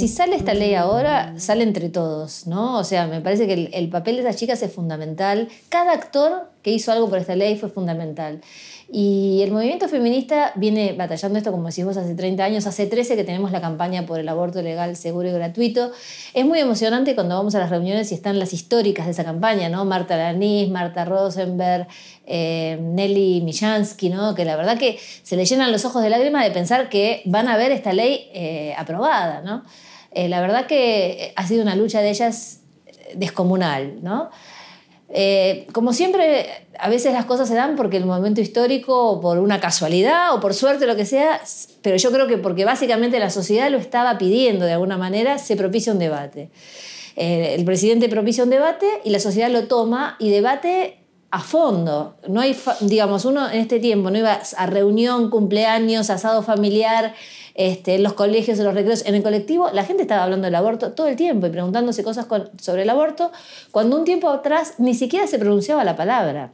si sale esta ley ahora, sale entre todos, ¿no? O sea, me parece que el, papel de esas chicas es fundamental. Cada actor que hizo algo por esta ley fue fundamental. Y el movimiento feminista viene batallando esto, como decimos, vos, hace 30 años, hace 13 que tenemos la campaña por el aborto legal, seguro y gratuito. Es muy emocionante cuando vamos a las reuniones y están las históricas de esa campaña, ¿no? Marta Lanís, Marta Rosenberg, eh, Nelly Mijansky, ¿no? Que la verdad que se le llenan los ojos de lágrimas de pensar que van a ver esta ley eh, aprobada, ¿no? Eh, la verdad que eh, ha sido una lucha de ellas descomunal, eh, como siempre, a veces las cosas se dan porque el momento histórico, por una casualidad, o por suerte, lo que sea, pero yo creo que porque básicamente la sociedad lo estaba pidiendo de alguna manera, se propicia un debate. el presidente propicia un debate y la sociedad lo toma y debate a fondo. No hay, digamos, uno en este tiempo no iba a reunión, cumpleaños, asado familiar, en este, los colegios, en los recreos, en el colectivo, la gente estaba hablando del aborto todo el tiempo y preguntándose cosas sobre el aborto, cuando un tiempo atrás ni siquiera se pronunciaba la palabra.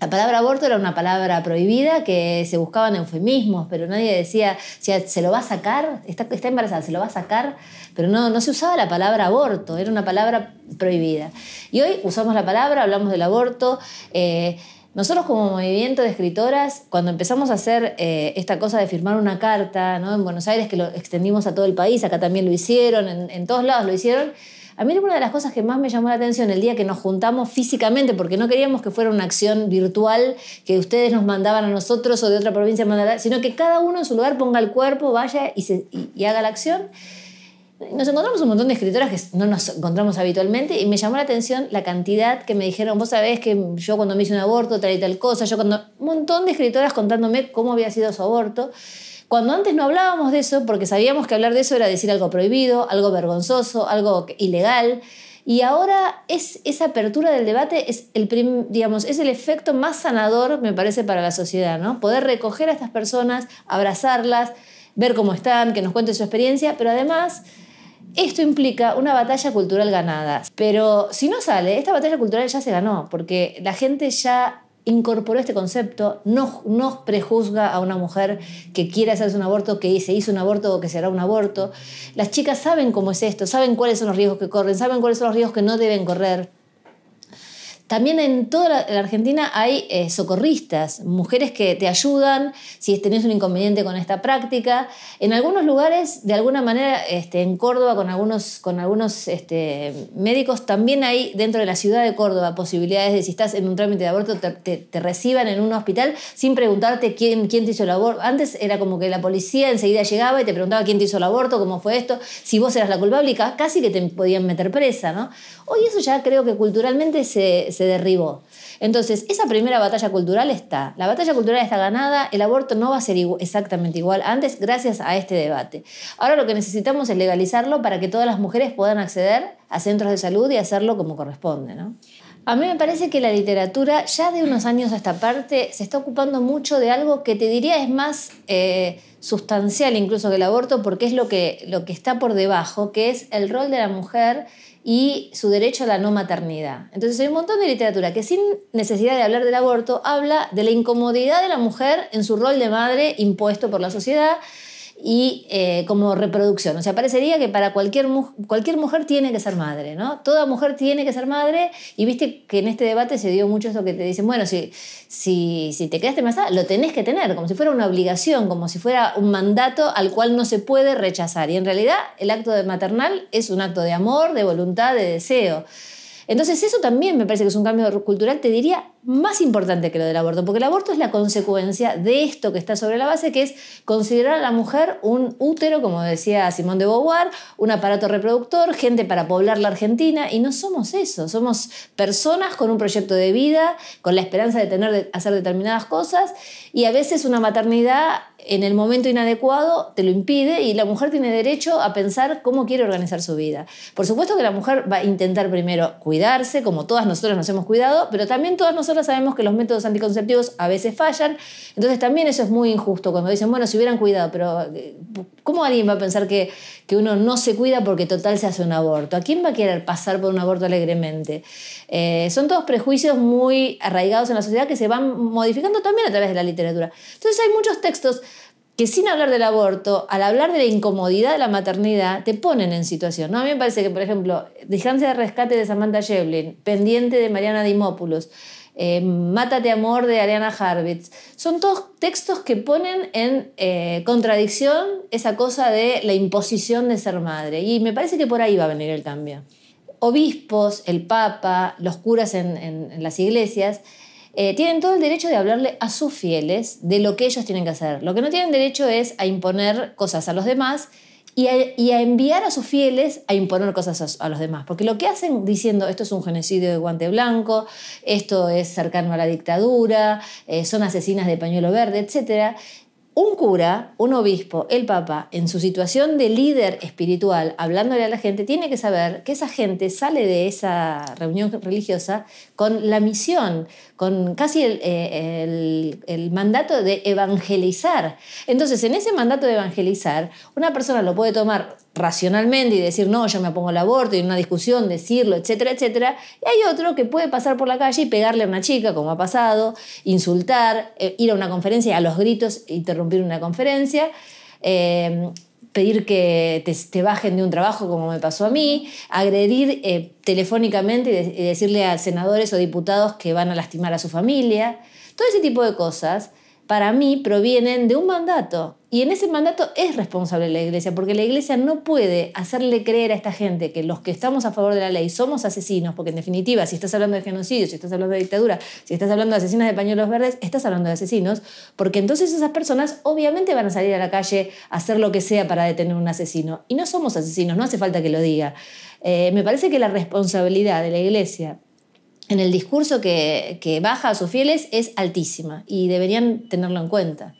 La palabra aborto era una palabra prohibida que se buscaban eufemismos, pero nadie decía, se lo va a sacar, está, está embarazada, se lo va a sacar, pero no, no se usaba la palabra aborto, era una palabra prohibida. Y hoy usamos la palabra, hablamos del aborto. Eh, nosotros como movimiento de escritoras, cuando empezamos a hacer eh, esta cosa de firmar una carta, ¿no? en Buenos Aires que lo extendimos a todo el país, acá también lo hicieron, en, todos lados lo hicieron, a mí era una de las cosas que más me llamó la atención el día que nos juntamos físicamente, porque no queríamos que fuera una acción virtual que ustedes nos mandaban a nosotros o de otra provincia, sino que cada uno en su lugar ponga el cuerpo, vaya y haga la acción nos encontramos un montón de escritoras que no nos encontramos habitualmente y me llamó la atención la cantidad que me dijeron, vos sabés que yo cuando me hice un aborto tal y tal cosa, yo cuando... Un montón de escritoras contándome cómo había sido su aborto. Cuando antes no hablábamos de eso, porque sabíamos que hablar de eso era decir algo prohibido, algo vergonzoso, algo ilegal. Y ahora es esa apertura del debate es el digamos es el efecto más sanador me parece para la sociedad, ¿no? Poder recoger a estas personas, abrazarlas, ver cómo están, que nos cuenten su experiencia, pero además esto implica una batalla cultural ganada. Pero si no sale, esta batalla cultural ya se ganó, porque la gente ya incorporó este concepto, no, no, prejuzga a una mujer que quiera hacerse un aborto, que se hizo un aborto o que se hará un aborto. Las chicas saben cómo es esto, saben cuáles son los riesgos que corren, saben cuáles son los riesgos que no deben correr. También en toda la Argentina hay eh, socorristas, mujeres que te ayudan si tenés un inconveniente con esta práctica. En algunos lugares, de alguna manera, este, en Córdoba, con algunos, con algunos este, médicos, también hay dentro de la ciudad de Córdoba posibilidades de si estás en un trámite de aborto, te, reciban en un hospital sin preguntarte quién, quién te hizo el aborto. Antes era como que la policía enseguida llegaba y te preguntaba quién te hizo el aborto, cómo fue esto, si vos eras la culpable y casi que te podían meter presa, ¿no? Hoy eso ya creo que culturalmente se se derribó. Entonces, esa primera batalla cultural está. La batalla cultural está ganada, el aborto no va a ser exactamente igual antes gracias a este debate. Ahora lo que necesitamos es legalizarlo para que todas las mujeres puedan acceder a centros de salud y hacerlo como corresponde. ¿no? A mí me parece que la literatura ya de unos años a esta parte se está ocupando mucho de algo que te diría es más eh, sustancial incluso que el aborto porque es lo que, lo que está por debajo, que es el rol de la mujer y su derecho a la no maternidad. Entonces hay un montón de literatura que sin necesidad de hablar del aborto habla de la incomodidad de la mujer en su rol de madre impuesto por la sociedad y eh, como reproducción. O sea, parecería que para cualquier, cualquier mujer tiene que ser madre, ¿no? Toda mujer tiene que ser madre y viste que en este debate se dio mucho eso que te dicen, bueno, si, si, si te quedaste embarazada, lo tenés que tener, como si fuera una obligación, como si fuera un mandato al cual no se puede rechazar. Y en realidad el acto de maternal es un acto de amor, de voluntad, de deseo. Entonces eso también me parece que es un cambio cultural, te diría, más importante que lo del aborto, porque el aborto es la consecuencia de esto que está sobre la base, que es considerar a la mujer un útero, como decía Simón de Beauvoir, un aparato reproductor, gente para poblar la Argentina, y no somos eso, somos personas con un proyecto de vida, con la esperanza de tener, hacer determinadas cosas, y a veces una maternidad en el momento inadecuado te lo impide y la mujer tiene derecho a pensar cómo quiere organizar su vida. Por supuesto que la mujer va a intentar primero cuidarse, como todas nosotras nos hemos cuidado, pero también todas nosotras sabemos que los métodos anticonceptivos a veces fallan, entonces también eso es muy injusto cuando dicen, bueno, si hubieran cuidado, pero eh, ¿cómo alguien va a pensar que, uno no se cuida porque total se hace un aborto? ¿A quién va a querer pasar por un aborto alegremente? Eh, son todos prejuicios muy arraigados en la sociedad que se van modificando también a través de la literatura. Entonces hay muchos textos que sin hablar del aborto, al hablar de la incomodidad de la maternidad, te ponen en situación. ¿no? A mí me parece que, por ejemplo, Distancia de Rescate de Samantha Shevlin, Pendiente de Mariana Dimopoulos, eh, Mátate Amor de Ariana Harvitz. Son todos textos que ponen en eh, contradicción esa cosa de la imposición de ser madre. Y me parece que por ahí va a venir el cambio. Obispos, el Papa, los curas en, las iglesias, eh, tienen todo el derecho de hablarle a sus fieles de lo que ellos tienen que hacer. Lo que no tienen derecho es a imponer cosas a los demás y a, enviar a sus fieles a imponer cosas a, los demás. Porque lo que hacen diciendo esto es un genocidio de guante blanco, esto es cercano a la dictadura, eh, son asesinas de pañuelo verde, etc. Un cura, un obispo, el papa, en su situación de líder espiritual, hablándole a la gente, tiene que saber que esa gente sale de esa reunión religiosa con la misión, con casi eh, el, mandato de evangelizar. Entonces, en ese mandato de evangelizar, una persona lo puede tomar racionalmente y decir, no, yo me pongo el aborto, y en una discusión decirlo, etcétera, etcétera. Y hay otro que puede pasar por la calle y pegarle a una chica, como ha pasado, insultar, eh, ir a una conferencia a los gritos, interrumpir una conferencia. Eh, pedir que te, bajen de un trabajo como me pasó a mí, agredir eh, telefónicamente y decirle a senadores o diputados que van a lastimar a su familia, todo ese tipo de cosas para mí provienen de un mandato. Y en ese mandato es responsable la iglesia, porque la iglesia no puede hacerle creer a esta gente que los que estamos a favor de la ley somos asesinos, porque en definitiva, si estás hablando de genocidio, si estás hablando de dictadura, si estás hablando de asesinos de pañuelos verdes, estás hablando de asesinos, porque entonces esas personas obviamente van a salir a la calle a hacer lo que sea para detener un asesino. Y no somos asesinos, no hace falta que lo diga. Eh, me parece que la responsabilidad de la iglesia en el discurso que, baja a sus fieles es altísima y deberían tenerlo en cuenta.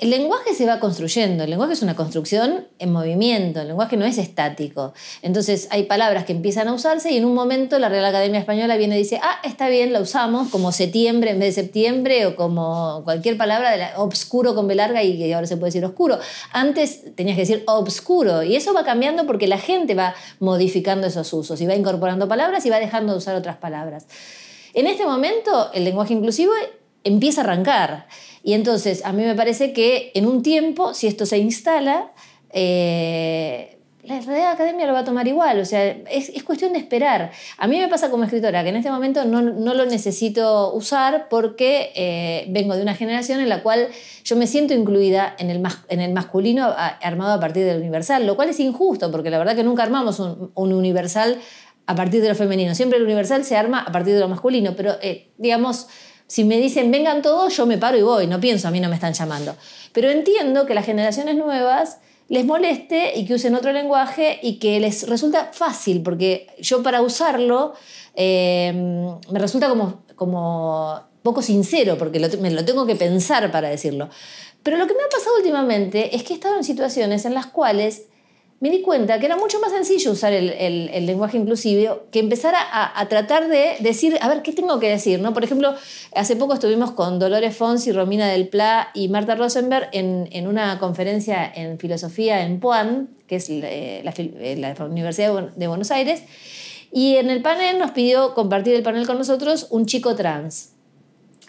El lenguaje se va construyendo, el lenguaje es una construcción en movimiento, el lenguaje no es estático. Entonces hay palabras que empiezan a usarse y en un momento la Real Academia Española viene y dice, ah, está bien, la usamos como septiembre en vez de septiembre o como cualquier palabra de obscuro con B larga y que ahora se puede decir oscuro. Antes tenías que decir obscuro y eso va cambiando porque la gente va modificando esos usos y va incorporando palabras y va dejando de usar otras palabras. En este momento el lenguaje inclusivo empieza a arrancar. Y entonces, a mí me parece que en un tiempo, si esto se instala, eh, la Academia lo va a tomar igual, o sea, es, es, cuestión de esperar. A mí me pasa como escritora que en este momento no, lo necesito usar porque eh, vengo de una generación en la cual yo me siento incluida en el, en el masculino armado a partir del universal, lo cual es injusto porque la verdad que nunca armamos un, universal a partir de lo femenino, siempre el universal se arma a partir de lo masculino, pero eh, digamos si me dicen vengan todos, yo me paro y voy, no pienso, a mí no me están llamando. Pero entiendo que las generaciones nuevas les moleste y que usen otro lenguaje y que les resulta fácil, porque yo para usarlo eh, me resulta como, como poco sincero, porque me lo tengo que pensar para decirlo. Pero lo que me ha pasado últimamente es que he estado en situaciones en las cuales me di cuenta que era mucho más sencillo usar el, lenguaje inclusivo que empezar a, tratar de decir, a ver, ¿qué tengo que decir? ¿No? Por ejemplo, hace poco estuvimos con Dolores Fonsi, Romina del Pla y Marta Rosenberg en, una conferencia en filosofía en Puan, que es eh, eh, la Universidad de Buenos Aires, y en el panel nos pidió compartir el panel con nosotros un chico trans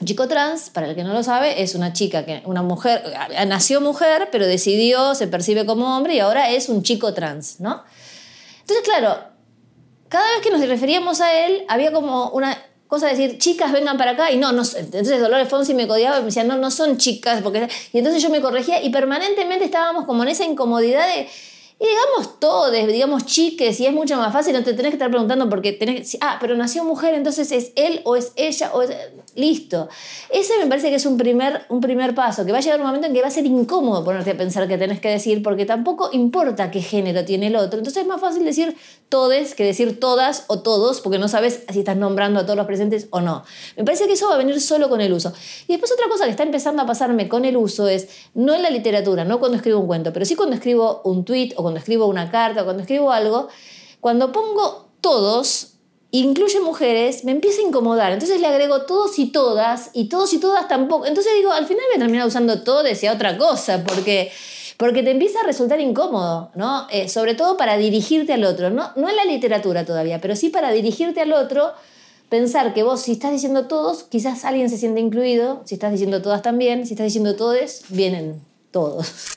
chico trans, para el que no lo sabe, es una chica que una mujer eh, nació mujer, pero decidió, se percibe como hombre y ahora es un chico trans, ¿no? Entonces, claro, cada vez que nos referíamos a él había como una cosa de decir, chicas, vengan para acá. Y no, no entonces Dolores Fonsi me codiaba y me decía, no, no son chicas. Porque... Y entonces yo me corregía y permanentemente estábamos como en esa incomodidad de, y digamos todes, digamos chiques, y es mucho más fácil, no te tenés que estar preguntando porque tenés Ah, pero nació mujer, entonces es él o es ella o es... Listo. Ese me parece que es un primer, un primer paso, que va a llegar un momento en que va a ser incómodo ponerte a pensar qué tenés que decir, porque tampoco importa qué género tiene el otro. Entonces es más fácil decir todes que decir todas o todos, porque no sabes si estás nombrando a todos los presentes o no. Me parece que eso va a venir solo con el uso. Y después otra cosa que está empezando a pasarme con el uso es, no en la literatura, no cuando escribo un cuento, pero sí cuando escribo un tweet o cuando cuando escribo una carta, cuando escribo algo, cuando pongo todos, incluye mujeres, me empieza a incomodar. Entonces le agrego todos y todas, y todos y todas tampoco. Entonces digo, al final me termina usando todes y a otra cosa, porque porque te empieza a resultar incómodo, ¿no? Eh, sobre todo para dirigirte al otro, no, no en la literatura todavía, pero sí para dirigirte al otro, pensar que vos si estás diciendo todos, quizás alguien se siente incluido, si estás diciendo todas también, si estás diciendo todes, vienen todos.